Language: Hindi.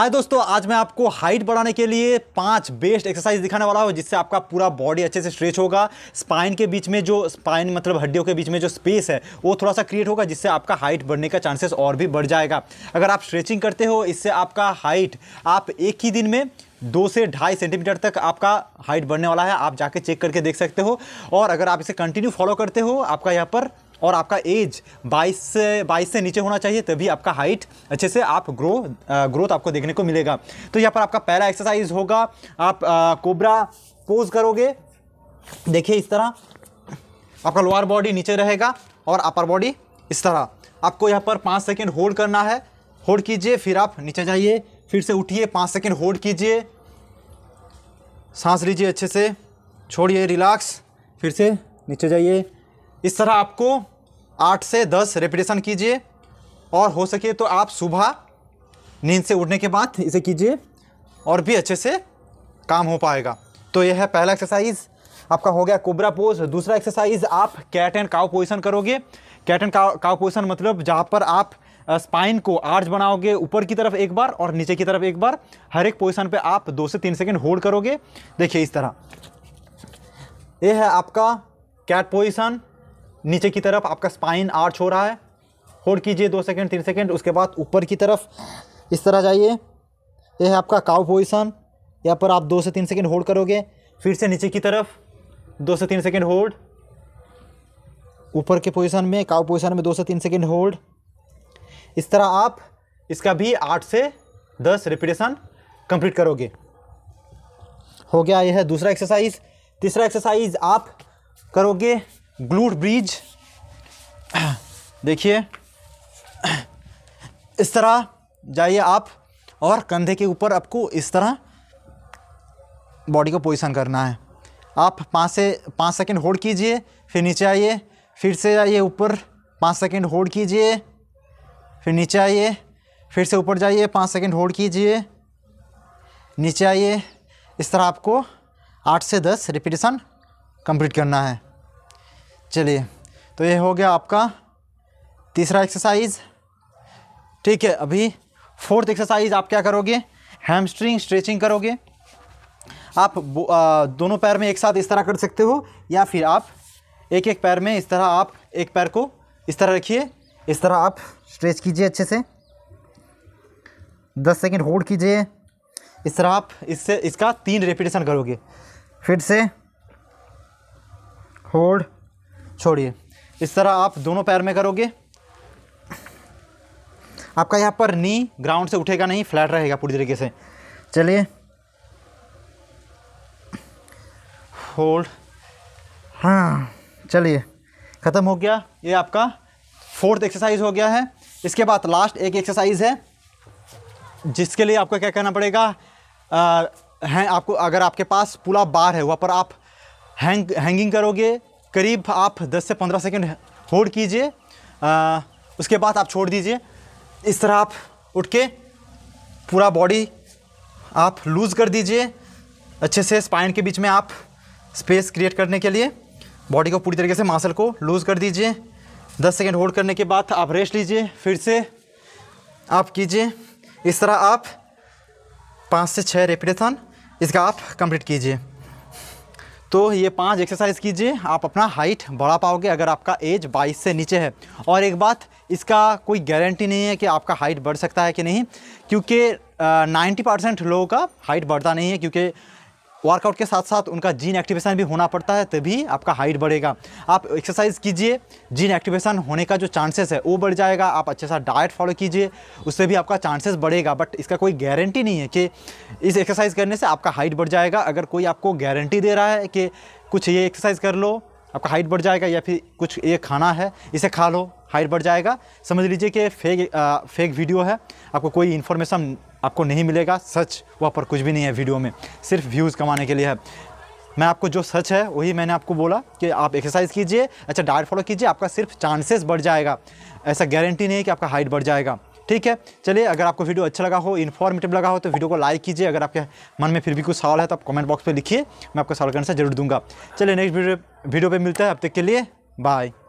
हाय दोस्तों आज मैं आपको हाइट बढ़ाने के लिए पांच बेस्ट एक्सरसाइज दिखाने वाला हूँ जिससे आपका पूरा बॉडी अच्छे से स्ट्रेच होगा स्पाइन के बीच में जो स्पाइन मतलब हड्डियों के बीच में जो स्पेस है वो थोड़ा सा क्रिएट होगा जिससे आपका हाइट बढ़ने का चांसेस और भी बढ़ जाएगा अगर आप स्ट्रेचिंग करते हो इससे आपका हाइट आप एक ही दिन में दो से ढाई सेंटीमीटर तक आपका हाइट बढ़ने वाला है आप जाके चेक करके देख सकते हो और अगर आप इसे कंटिन्यू फॉलो करते हो आपका यहाँ पर और आपका एज 22 से 22 से नीचे होना चाहिए तभी आपका हाइट अच्छे से आप ग्रो ग्रोथ आपको देखने को मिलेगा तो यहाँ पर आपका पहला एक्सरसाइज होगा आप आ, कोबरा पोज करोगे देखिए इस तरह आपका लोअर बॉडी नीचे रहेगा और अपर बॉडी इस तरह आपको यहाँ पर पाँच सेकेंड होल्ड करना है होल्ड कीजिए फिर आप नीचे जाइए फिर से उठिए पाँच सेकेंड होल्ड कीजिए सांस लीजिए अच्छे से छोड़िए रिलैक्स फिर से नीचे जाइए इस तरह आपको आठ से दस रेपिटेशन कीजिए और हो सके तो आप सुबह नींद से उठने के बाद इसे कीजिए और भी अच्छे से काम हो पाएगा तो यह है पहला एक्सरसाइज आपका हो गया कोबरा पोज दूसरा एक्सरसाइज आप कैट एंड काव पोजिशन करोगे कैट एंड काव पोजिशन मतलब जहाँ पर आप स्पाइन को आर्च बनाओगे ऊपर की तरफ एक बार और नीचे की तरफ एक बार हर एक पोजिशन पे आप दो से तीन सेकंड होल्ड करोगे देखिए इस तरह ये है आपका कैट पोजिशन नीचे की तरफ आपका स्पाइन आर्च हो रहा है होल्ड कीजिए दो सेकेंड तीन सेकेंड उसके बाद ऊपर की तरफ इस तरह जाइए यह है आपका काउ पोजिशन यहाँ पर आप दो से तीन सेकेंड होल्ड करोगे फिर से नीचे की तरफ दो से तीन सेकेंड होल्ड ऊपर के पोजिशन में काउ पोजिशन में दो से तीन सेकेंड होल्ड इस तरह आप इसका भी आठ से दस रिपीटेशन कंप्लीट करोगे हो गया यह है दूसरा एक्सरसाइज तीसरा एक्सरसाइज आप करोगे ग्लूट ब्रिज देखिए इस तरह जाइए आप और कंधे के ऊपर आपको इस तरह बॉडी को पोजीशन करना है आप पाँच से पाँच सेकंड होल्ड कीजिए फिर नीचे आइए फिर से आइए ऊपर पाँच सेकंड होल्ड कीजिए फिर नीचे आइए फिर से ऊपर जाइए पाँच सेकंड होल्ड कीजिए नीचे आइए इस तरह आपको आठ से दस रिपीटेशन कंप्लीट करना है चलिए तो ये हो गया आपका तीसरा एक्सरसाइज ठीक है अभी फोर्थ एक्सरसाइज आप क्या करोगे हैमस्ट्रिंग स्ट्रेचिंग करोगे आप आ, दोनों पैर में एक साथ इस तरह कर सकते हो या फिर आप एक एक पैर में इस तरह आप एक पैर को इस तरह रखिए इस तरह आप स्ट्रेच कीजिए अच्छे से दस सेकेंड होल्ड कीजिए इस तरह आप इससे इसका तीन रेपिटेशन करोगे फिर से होल्ड छोड़िए इस तरह आप दोनों पैर में करोगे आपका यहाँ पर नी ग्राउंड से उठेगा नहीं फ्लैट रहेगा पूरी तरीके से चलिए होल्ड हाँ चलिए ख़त्म हो गया ये आपका फोर्थ एक्सरसाइज हो गया है इसके बाद लास्ट एक एक्सरसाइज है जिसके लिए आपको क्या करना पड़ेगा आ, हैं आपको अगर आपके पास पूरा बार है वहाँ पर आप हैंग हैंगिंग करोगे करीब आप 10 से 15 सेकंड होल्ड कीजिए उसके बाद आप छोड़ दीजिए इस तरह आप उठ के पूरा बॉडी आप लूज़ कर दीजिए अच्छे से स्पाइन के बीच में आप स्पेस क्रिएट करने के लिए बॉडी को पूरी तरीके से मासल को लूज़ कर दीजिए 10 सेकेंड होल्ड करने के बाद आप रेस्ट लीजिए फिर से आप कीजिए इस तरह आप पाँच से छः रेपिटेशन इसका आप कंप्लीट कीजिए तो ये पांच एक्सरसाइज कीजिए आप अपना हाइट बढ़ा पाओगे अगर आपका एज 22 से नीचे है और एक बात इसका कोई गारंटी नहीं है कि आपका हाइट बढ़ सकता है कि नहीं क्योंकि नाइन्टी परसेंट लोगों का हाइट बढ़ता नहीं है क्योंकि वर्कआउट के साथ साथ उनका जीन एक्टिवेशन भी होना पड़ता है तभी आपका हाइट बढ़ेगा आप एक्सरसाइज कीजिए जीन एक्टिवेशन होने का जो चांसेस है वो बढ़ जाएगा आप अच्छे सा डाइट फॉलो कीजिए उससे भी आपका चांसेस बढ़ेगा बट इसका कोई गारंटी नहीं है कि इस एक्सरसाइज करने से आपका हाइट बढ़ जाएगा अगर कोई आपको गारंटी दे रहा है कि कुछ ये एक्सरसाइज कर लो आपका हाइट बढ़ जाएगा या फिर कुछ ये खाना है इसे खा लो हाइट बढ़ जाएगा समझ लीजिए कि फेक आ, फेक वीडियो है आपको कोई इन्फॉर्मेशन आपको नहीं मिलेगा सच वहाँ पर कुछ भी नहीं है वीडियो में सिर्फ व्यूज़ कमाने के लिए है मैं आपको जो सच है वही मैंने आपको बोला कि आप एक्सरसाइज कीजिए अच्छा डाइट फॉलो कीजिए आपका सिर्फ चांसेस बढ़ जाएगा ऐसा गारंटी नहीं है कि आपका हाइट बढ़ जाएगा ठीक है चलिए अगर आपको वीडियो अच्छा लगा हो इन्फॉर्मेटिव लगा हो तो वीडियो को लाइक कीजिए अगर आपके मन में फिर भी कुछ सवाल है तो आप कमेंट बॉक्स पर लिखिए मैं आपका सवाल का से जरूर दूंगा चलिए नेक्स्ट वीडियो वीडियो पर मिलता है अब तक के लिए बाय